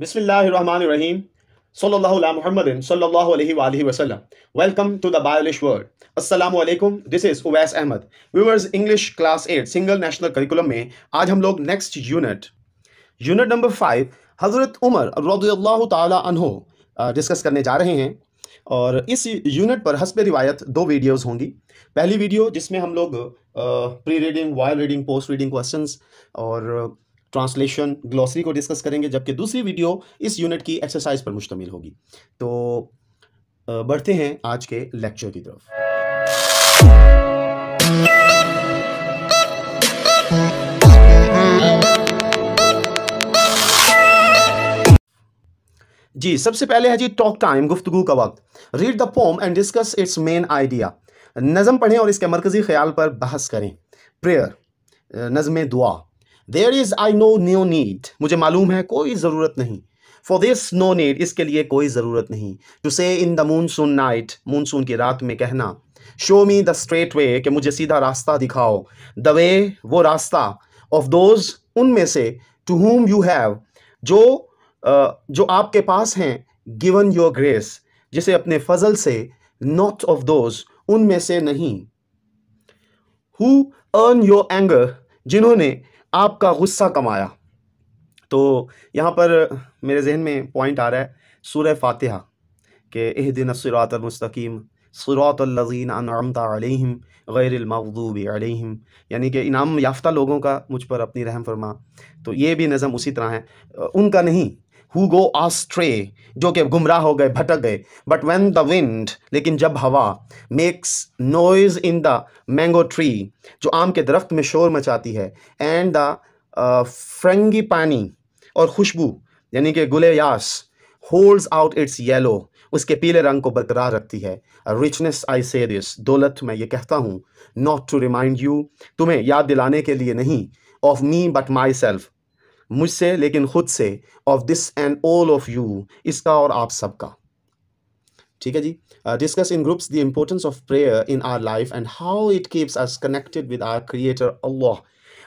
बिस्मिल्लाम सल्लाहमद वसलम welcome to the बायोलिश वर्ल्ड असलकम this is Uwais Ahmad viewers English class eight single national curriculum में आज हम लोग next unit unit number five हज़रत उमर रद्ला तहो डिस्कस करने जा रहे हैं और इस यूनिट पर हसब रिवायत दो वीडियोज़ होंगी पहली वीडियो जिसमें हम लोग pre reading while reading post reading question और ट्रांसलेशन ग्लॉसरी को डिस्कस करेंगे जबकि दूसरी वीडियो इस यूनिट की एक्सरसाइज पर मुश्तमिल होगी तो बढ़ते हैं आज के लेक्चर की तरफ जी सबसे पहले है जी टॉक टाइम गुफ्तगु का वक्त read the poem and discuss its main idea नज़म पढ़ें और इसके मरकज़ी ख्याल पर बहस करें प्रेयर नज़म दुआ there is I know no need मुझे मालूम है कोई ज़रूरत नहीं फॉर दिस नो नीड इसके लिए कोई ज़रूरत नहीं to say in the monsoon night monsoon की रात में कहना show me the straight way कि मुझे सीधा रास्ता दिखाओ द वे वो रास्ता ऑफ दोज उनमें से टू होम यू हैव जो जो आपके पास हैं गिवन योर ग्रेस जिसे अपने फजल से नॉट ऑफ दोज उनमें से नहीं हु अर्न योर एंगर जिन्होंने आपका गुस्सा कमाया तो यहाँ पर मेरे जहन में पॉइंट आ रहा है सूर्य फातहा के एह दिन सरातमस्तकीम सरात लजीन अनमतम गैरमूब अलिम यानी कि इनाम याफ्ता लोगों का मुझ पर अपनी रहम फरमा तो ये भी नज़म उसी तरह है उनका नहीं हु गो आस्ट्रे जो कि गुमराह हो गए भटक गए बट वेन द विंड लेकिन जब हवा makes noise in the mango tree जो आम के दरख्त में शोर मचाती है एंड द फ्रेंगी पानी और खुशबू यानी कि गुले यास होल्ड्स आउट इट्स येलो उसके पीले रंग को बरकरार रखती है रिचनेस आई से दिस दौलत मैं ये कहता हूँ नॉट टू रिमाइंड यू तुम्हें याद दिलाने के लिए नहीं of me but myself मुझसे लेकिन खुद से of this and all of you इसका और आप सबका ठीक है जी discuss in groups the importance of prayer in our life and how it keeps us connected with our creator Allah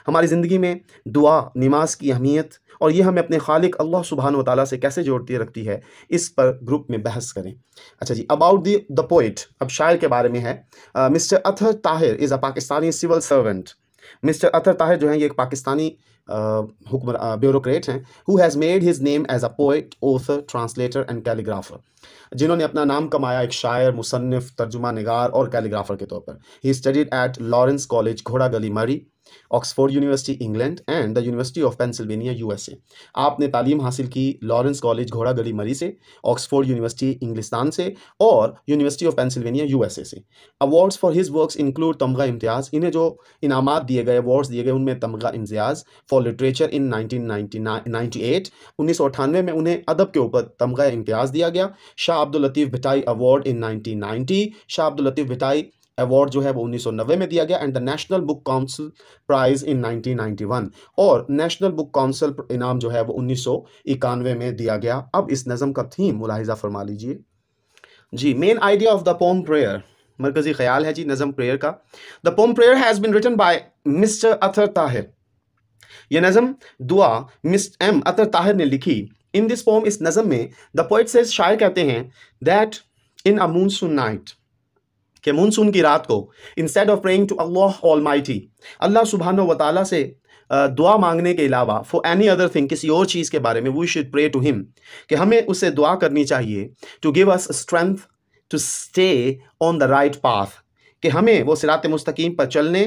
हमारी ज़िंदगी में दुआ नमाज की अहमियत और ये हमें अपने खालिक अल्लाह सुबहान वाली से कैसे जोड़ती रखती है इस पर ग्रुप में बहस करें अच्छा जी अबाउट दी द पोइट अब शायर के बारे में है mister Athar Tahir is a Pakistani civil servant mister Athar Tahir जो हैं ये एक पाकिस्तानी ब्यूरोट ब्यूरोक्रेट हैं who has made his name as a poet author translator and calligrapher जिन्होंने अपना नाम कमाया एक शायर मुसनफ़ तर्जुमा नगार और कैलीग्राफर के तौर पर ही स्टडीड एट लॉरेंस कॉलेज घोड़ा Gali Murree Oxford university England and the university of Pennsylvania USA आपने तालीम हासिल की लॉरेंस कॉलेज घोड़ा गली मरी से ऑक्सफोर्ड यूनिवर्सिटी इंग्लिस्तान से और यूनिवर्सिटी ऑफ पेंसिल्वेनिया यूएसए से awards for his works include Tamgha Imtiaz इन्हें जो इनाम दिए गए अवार्ड्स दिए गए उनमें Tamgha Imtiaz for literature in nineteen ninety eight उन्नीस सौ अठानवे में उन्हें अदब के ऊपर तमगा इम्तियाज़ दिया गया Shah Abdul Latif Bhitai award in nineteen ninety Shah Abdul Latif Bhitai award जो है वो 1990 में दिया गया and the national book council prize in 1991 और नेशनल बुक काउंसिल इनाम जो है वो उन्नीस में दिया गया अब इस नज़म का थीम मुलाहिजा फरमा लीजिए जी main idea of the poem prayer मरकजी ख्याल है जी नज़म प्रेयर का the poem prayer has been written by mister Athar Tahir यह नज़म दुआ मिस एम अतर ताहिर ने लिखी इन दिस पोम इस नज़म में द पोइट से शायर कहते हैं that in a monsoon night कि मानसून की रात को instead of praying to Allah almighty Allah सुबहान व ताली से दुआ मांगने के अलावा फॉर एनी अदर थिंग किसी और चीज़ के बारे में we should pray to him कि हमें उससे दुआ करनी चाहिए to give us strength to stay on the right path कि हमें वो सिरात मुस्तकीम पर चलने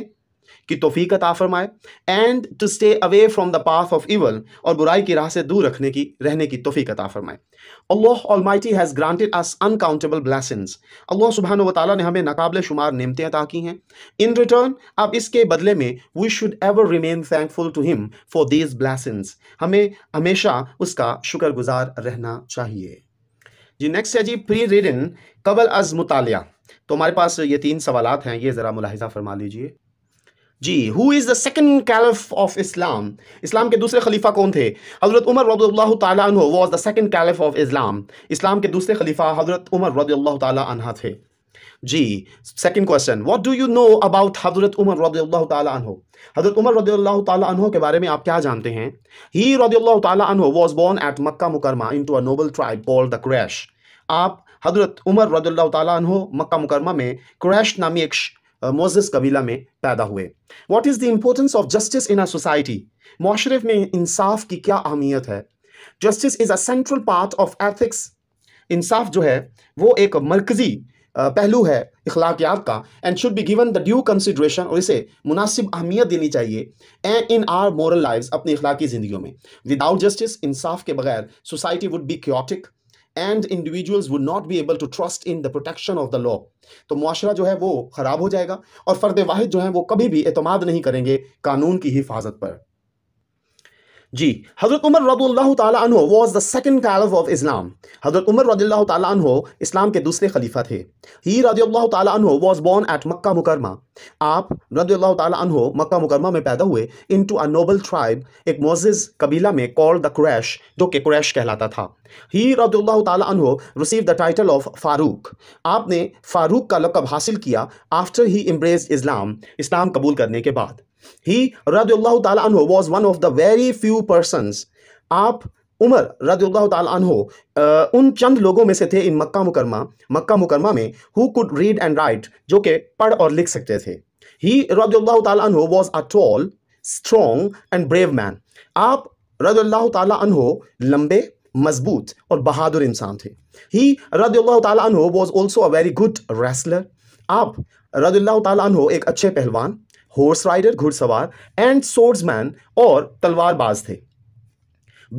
की तोफ़ी का ताफरमाए and to stay away from the path of evil और बुराई की राह से दूर रखने की रहने की तोफ़ी का ताफरमाए Allah almighty has granted us uncountable blessings Allah सुबहान व ताली ने हमें नाकबले शुमार नेमतें अता की हैं इन रिटर्न अब इसके बदले में we should ever remain thankful to him for these blessings हमें हमेशा उसका शुक्रगुजार रहना चाहिए जी नेक्स्ट है जी प्री रिडन कबल अज मुतालिया तो हमारे पास ये तीन सवालत हैं ये ज़रा मुलाहिजा फरमा लीजिए जी who is the second caliph of Islam इस्लाम के दूसरे खलीफा कौन थे हज़रत उमर रद्ला तन was the second caliph of Islam इस्लाम के दूसरे खलीफा हज़रत उमर रद्ला तहा थे जी second question what do you know about हज़रत उमर रद्ला तहो हज़रत उमर रद्ला तहो के बारे में आप क्या जानते हैं ही रद्ला तहो वॉज बॉर्न एट मक्का मुकरमा in to a noble tribe called the Quraish आप हज़रत उमर रद्ला तहो मक्का मुकरमा में क्रैश नामी एक मोजिस कबीला में पैदा हुए what is the importance of justice in a society माशरे में इंसाफ की क्या अहमियत है justice is a central part of ethics इंसाफ जो है वो एक मरकज़ी पहलू है अखलाकियात का and should be given the due consideration और इसे मुनासिब अहमियत देनी चाहिए and in our moral life अपनी अखलाकी ज़िंदगी में विदाउट जस्टिस इंसाफ के बगैर society would be chaotic and individuals would not be able to trust in the protection of the law तो मुआरा जो है वो ख़राब हो जाएगा और फ़र्द वाहिद जो है वो कभी भी एतमाद नहीं करेंगे कानून की हिफाजत पर जी हज़रत उमर रदल्ला तु was the second caliph of Islam हज़रत उमर रदल्ला इस्लाम के दूसरे खलीफा थे ही रदल्ला तु वॉज बॉर्न एट मक्का मुकरमा आप रदल्ला मक्का मुकरमा में पैदा हुए in to a noble tribe एक मोजिज़ कबीला में कॉल द क्रैश जो कि क्रैश कहलाता था ही रदल्ला receive the title of Farooq आपने फ़ारूक का लकब हासिल किया आफ्टर ही इम्बरेज इस्लाम इस्लाम कबूल करने के बाद He, radiallahu ta'ala anhu, was one of the very few persons. आप उमर रदील्ला तहो उन चंद लोगों में से थे इन मक्का मुकरमा मक्का मुकरमा में who could read and write जो कि पढ़ और लिख सकते थे ही रदील्ला तहो was a tall strong and brave man आप रदील्ला तहो लंबे मजबूत और बहादुर इंसान थे ही रदील्ला तहो was also a very good wrestler आप रदील्ला तहो एक अच्छे पहलवान हॉर्स राइडर घुड़सवार एंड सोर्ड्समैन और तलवारबाज थे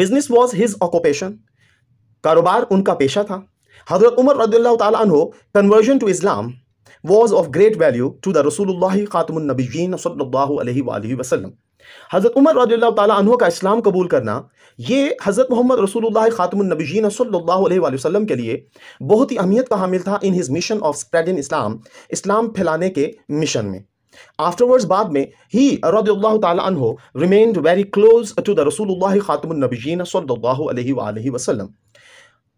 बिजनेस वॉज हिज ऑक्यूपेशन कारोबार उनका पेशा था हजरत उमर रद्ला conversion to Islam was of great value to the रसूल ख़ातमनबीन वसल्लम हज़रत उमर रदील्ला का इस्लाम कबूल करना ये हज़रत मोहम्मद रसूल ख़ातमनबीन वसल्लम के लिए बहुत ही अहमियत का हामिल था in his mission of spread in Islam इस्लाम फैलाने के मिशन में Afterwards, बाद में, he anhu, remained very close to the Rasulullah Khatamun Nabijin sallallahu alayhi wa alayhi wa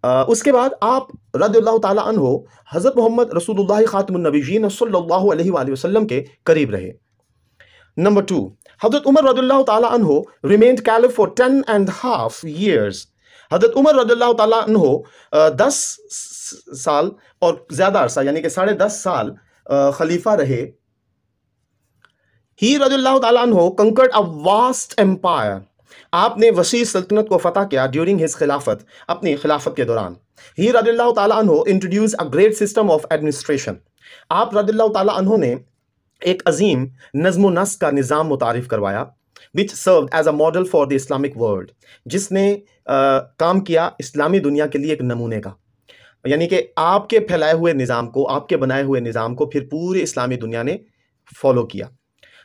Uh, उसके बाद आप रद्द तहो हज़रत मोहम्मद रसूल ख़ातमनबीजीन सल्लल्लाहु अलैहि वसल्लम के करीब रहे नंबर टू हज़रत उमर रद्ल तहो remained caliph for ten and half years हज़रत उमर रद्ल तहो दस साल और ज़्यादा अरसा यानी कि साढ़े दस साल uh, खलीफा रहे ही रजील्ला कंकर्ड अ वास्ट एम्पायर आपने वसी सल्तनत को फतह किया ड्यूरिंग हिज खिलाफत अपनी खिलाफत के दौरान ही रजील्ला तहो introduce a great system of administration आप रजील्ला ने एक अजीम नज्म नस का निज़ाम मुतारफ़ करवाया which serve as a model for the Islamic world जिसने आ, काम किया इस्लामी दुनिया के लिए एक नमूने का यानी कि आपके फैलाए हुए निज़ाम को आपके बनाए हुए निज़ाम को फिर पूरी इस्लामी दुनिया ने फॉलो किया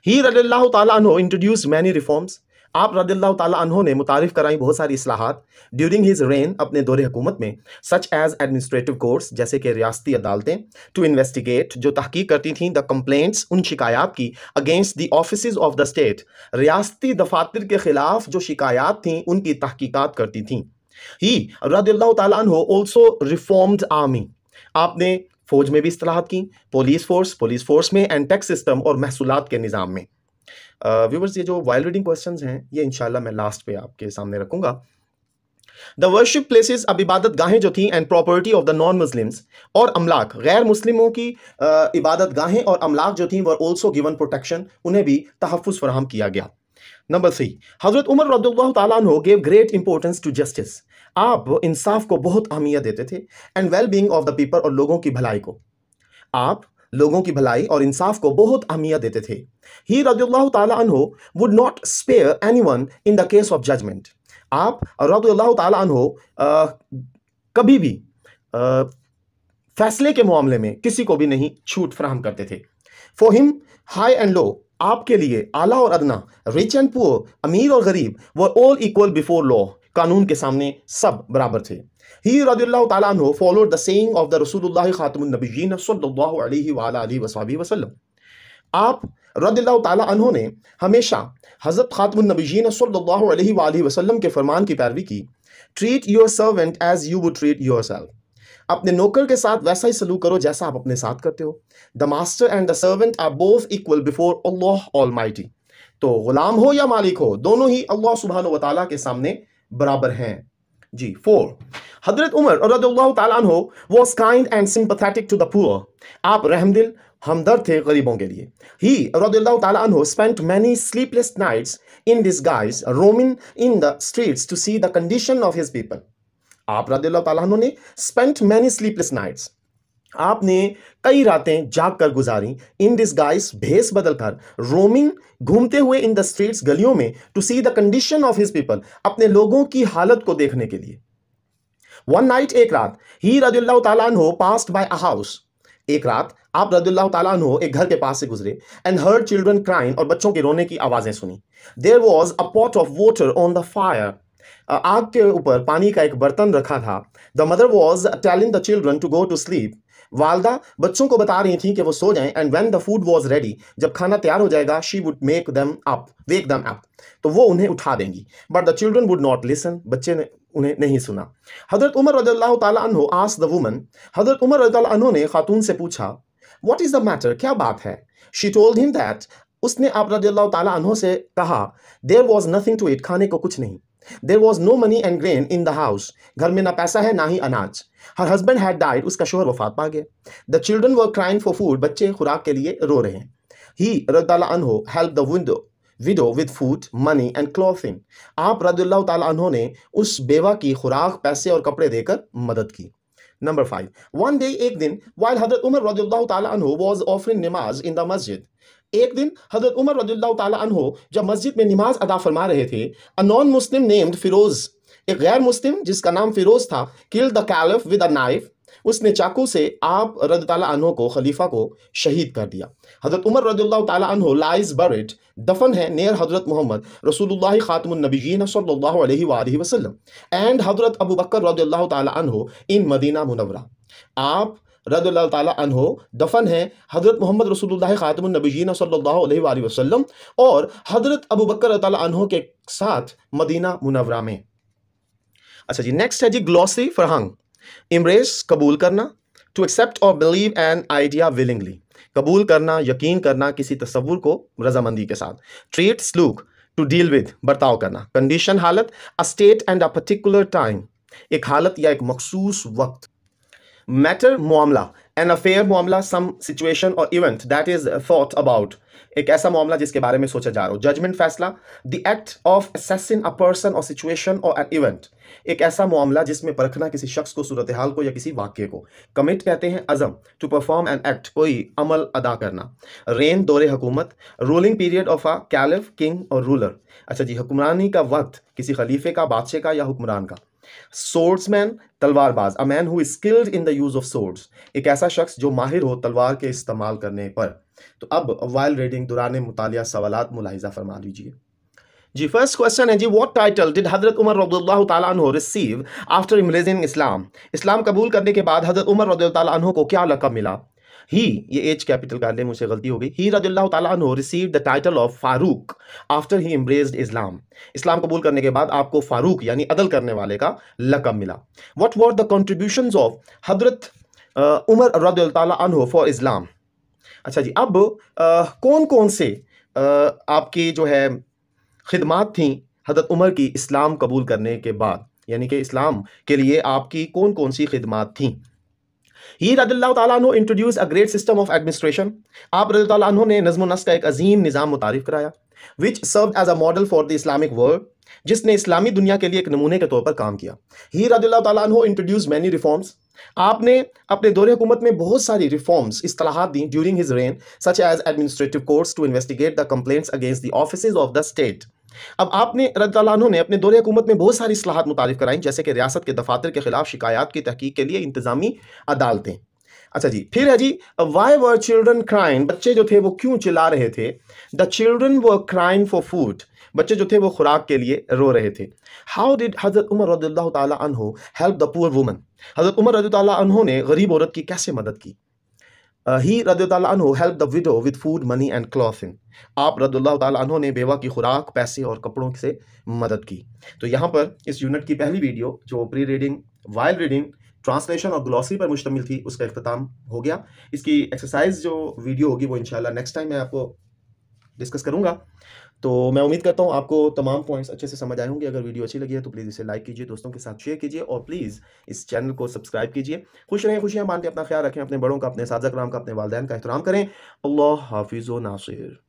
ही रदल्ला तु इंट्रोड्यूस मैनी रिफॉर्म्स आप रदल्ला तु ने मुतारफ़ कराई बहुत सारी असलाहत ड्यूरिंग हिज रेन अपने दौर हुकूमत में सच एज एडमिनिस्ट्रेटिव कोर्ट्स जैसे कि रियासती अदालतें टू इन्वेस्टिगेट जो तहकीक करती थी द कम्पलेंट्स उन शिकायत की against the office of the state रियासती दफातर के ख़िलाफ़ जो शिकायत थी उनकी तहकीकत करती थी ही रदल्ला तु ऑल्सो रिफॉर्म्ड आर्मी आपने फौज में भी असलाहत की पुलिस फोर्स पुलिस फोर्स में एंड टैक्स सिस्टम और महसूलत के निज़ाम में व्यूवर्स ये जो वाइल्ड रीडिंग क्वेश्चन हैं ये इन मैं लास्ट पे आपके सामने रखूँगा द वर्शिप प्लेसेस अब इबादत गाहें जो थी and property of the non Muslims और अमलाक गैर मुस्लिमों की इबादत गाहें और अमलाक जो थी वर ऑल्सो गिवन प्रोटेक्शन उन्हें भी तहफ़ फराम किया गया नंबर सी हज़रत उमर रद्दल्ला gave great importance to justice आप इंसाफ को बहुत अहमियत देते थे and well being of the people और लोगों की भलाई को आप लोगों की भलाई और इंसाफ को बहुत अहमियत देते थे ही रद्दल्ला तहो would not spare any one in the case of judgement आप रद्दल्ला तहो कभी भी आ, फैसले के मामले में किसी को भी नहीं छूट फ्राहम करते थे for him high and low आपके लिए आला और अदना रिच एंड पुअर अमीर और गरीब were all equal before law कानून के सामने सब बराबर थे ही रदील्ला तु followed the saying of the रसूलुल्लाह ख़ातमनबीन सल्लल्लाहु अलैहि वसल्लम आप रदील्ला तु ने हमेशा हज़रत ख़ातमनबीन सल्लल्लाहु अलैहि वसल्लम के फरमान की पैरवी की treat your servant as you would treat yourself अपने नौकर के साथ वैसा ही सलूक करो जैसा आप अपने साथ करते हो the master and the servant are both equal before Allah almighty तो गुलाम हो या मालिक हो दोनों ही अल्लाह सुबहान वाली के सामने बराबर हैं जी फोर हजरत उमर और he was kind and sympathetic to the poor आप रहमदिल हमदर्द थे गरीबों के लिए ही रद्लान spent many sleepless nights in this guise roaming in the streets to see the condition of his people आप रद्दु ने स्पेंट मैनी स्लीपलेस नाइट्स आपने कई रातें जाग कर गुजारी इन दिस गाइस भेस बदल कर रोमिंग घूमते हुए इन द स्ट्रीट्स गलियों में to see the condition of his people अपने लोगों की हालत को देखने के लिए वन नाइट एक रात ही रदुल्ला तहो पास्ट बाय अ हाउस एक रात आप रदुल्ला तहो एक घर के पास से गुजरे एंड हर्ड चिल्ड्रन क्राइम और बच्चों के रोने की आवाज़ें सुनी there was a pot of water on the fire आग के ऊपर पानी का एक बर्तन रखा था the mother was telling the children to go to sleep वालदा बच्चों को बता रही थी कि वो सो जाएं and when the food was ready जब खाना तैयार हो जाएगा she would make them up wake them up तो वो उन्हें उठा देंगी but the children would not listen बच्चे ने उन्हें नहीं सुना हजरत उमर रजल्ला आस द वुमन हजरत उमर रजो ने खातून से पूछा वॉट इज़ द मैटर क्या बात है शी टोल्ड हिम दैट उसने आप रजल्ला से कहा there was nothing to eat खाने को कुछ नहीं there was no money and grain in the house घर में ना पैसा है ना ही अनाज हर हस्बैंड हैड डाइड उसका शोहर वफात पा गया the children were crying for food बच्चे खुराक के लिए रो रहे हैं ही रद्दाला अनहो help the window widow with food money and clothing आप रद्ला अनहो ने उस बेवा की खुराक पैसे और कपड़े देकर मदद की नंबर फाइव वन डे एक दिन वाइल हजरत उमर रद्ला तहों वॉज ऑफरिंग नमाज इन द मस्जिद एक दिन हजरत उमर रजील्ला जब मस्जिद में नमाज अदा फरमा रहे थे a non Muslim named Firoz एक गैर मुस्लिम जिसका नाम फिरोज़ था kill the caliph with a knife उसने चाकू से आप रद तहो को खलीफा को शहीद कर दिया हज़रत उमर रजो लाइज बर्ड दफन है नियर हज़रत मोहम्मद रसूल ख़ातमनबीन सल्लल्लाहु एंड हज़रत अबू बकर रजो इन मदीना मुनवरा आप रद तन हो दफन है हज़रत मोहम्मद रसूल ख़ातमनबीना सल्ला वसम और हज़रत अबू बकर के साथ मदीना मुनवरा में अच्छा जी नेक्स्ट है जी ग्लॉसी फरहंग इम्रेस कबूल करना टू एक्सेप्ट और बिलीव एन आइडिया विलिंगली कबूल करना यकीन करना किसी तस्वुर को रजामंदी के साथ ट्रीट स्लूक टू डील विद बर्ताव करना कंडीशन हालत a state and a particular time एक हालत या एक मखसूस वक्त मैटर मामला एन अफेयर मामला सम सिचुएशन और event that is thought about एक ऐसा मामला जिसके बारे में सोचा जा रहा हो जजमेंट फैसला the act of assessing a person और सिचुएशन और एन इवेंट एक ऐसा मामला जिसमें परखना किसी शख्स को सूरत हाल को या किसी वाक्य को कमिट कहते हैं अजम टू परफॉर्म एन एक्ट कोई अमल अदा करना रेन दौरे हुकूमत ruling period of a caliph king और रूलर अच्छा जी हुक्मरानी का वक्त किसी खलीफे का बादशाह का या हुक्मरान का सोर्ड्समैन तलवारबाज a man who skilled in the use of swords एक ऐसा शख्स जो माहिर हो तलवार के इस्तेमाल करने पर तो अब वाइल रीडिंग दौरान मुतालिया सवाल मुलाहिजा फरमा लीजिए जी फर्स्ट क्वेश्चन है जी व्हाट टाइटल डिड हजरत उमर रद्ल्ला तु रिसीव आफ्टर इमरेजिंग इस्लाम इस्लाम कबूल करने के बाद हजरत उमर रद्ल्ला को क्या लकब मिला ही ये एज कैपिटल का ले मुझे गलती हो गई ही रदल्ला तु receive the title of Farooq after he embraced Islam इस्लाम कबूल करने के बाद आपको फारूक यानी अदल करने वाले का लकब मिला what were the contribution of हजरत उमर रदल्ला तु फॉर इस्लाम अच्छा जी अब आ, कौन कौन से आ, आपकी जो है खिदमत थी हजरत उमर की इस्लाम कबूल करने के बाद यानी कि इस्लाम के लिए आपकी कौन कौन सी खिदमत थी ये रदल्ला तु introduce a great system of administration आप रदल्ला ने नजम नस का एक अजीम निज़ाम मुतारफ़ कराया which serve as a model for the Islamic world जिसने इस्लामी दुनिया के लिए एक नमूने के तौर पर काम किया ही रदल्ला तु इंट्रोड्यूस मैनी रिफॉर्म्स आपने अपने दौरे हुकूमत में बहुत सारी रिफॉर्म्स असलाहत दी during his reign such as administrative courts to investigate the complaints against the office of the state अब आपने रद्दालानों ने अपने दौरे हुकूमत में बहुत सारी असलाहत मुतारफ़ कराई जैसे कि रियासत के दफातर के खिलाफ शिकायत की तहकीक के लिए इंतजामी अदालतें अच्छा जी फिर है जी वाई वर चिल्ड्रन क्राइन बच्चे जो थे वो क्यों चिल्ला रहे थे द चिल्ड्रन व क्राइन फॉर फूड बच्चे जो थे वो खुराक के लिए रो रहे थे हाउ डिड हज़रत उमर रद्ला तहो हेल्प द पुअर वुमन हज़रत उमर रद्ला ने गरीब औरत की कैसे मदद की ही रदी help the widow with food money and clothing आप रद्ला ने बेवा की खुराक पैसे और कपड़ों से मदद की तो यहाँ पर इस यूनिट की पहली वीडियो जो pre reading while reading translation और ग्लॉसरी पर मुश्तमिल थी उसका अख्ताम हो गया इसकी एक्सरसाइज जो वीडियो होगी वो इनशाला नेक्स्ट टाइम मैं आपको डिस्कस करूँगा तो मैं उम्मीद करता हूँ आपको तमाम पॉइंट्स अच्छे से समझ आए होंगे अगर वीडियो अच्छी लगी है तो प्लीज़ इसे लाइक कीजिए दोस्तों के साथ शेयर कीजिए और प्लीज़ इस चैनल को सब्सक्राइब कीजिए खुश रहें खुशियाँ मानते अपना ख्याल रखें अपने बड़ों का अपने साजा कराम का अपने वालदेन का एहतराम करें अल्लाह हाफिजो नासिर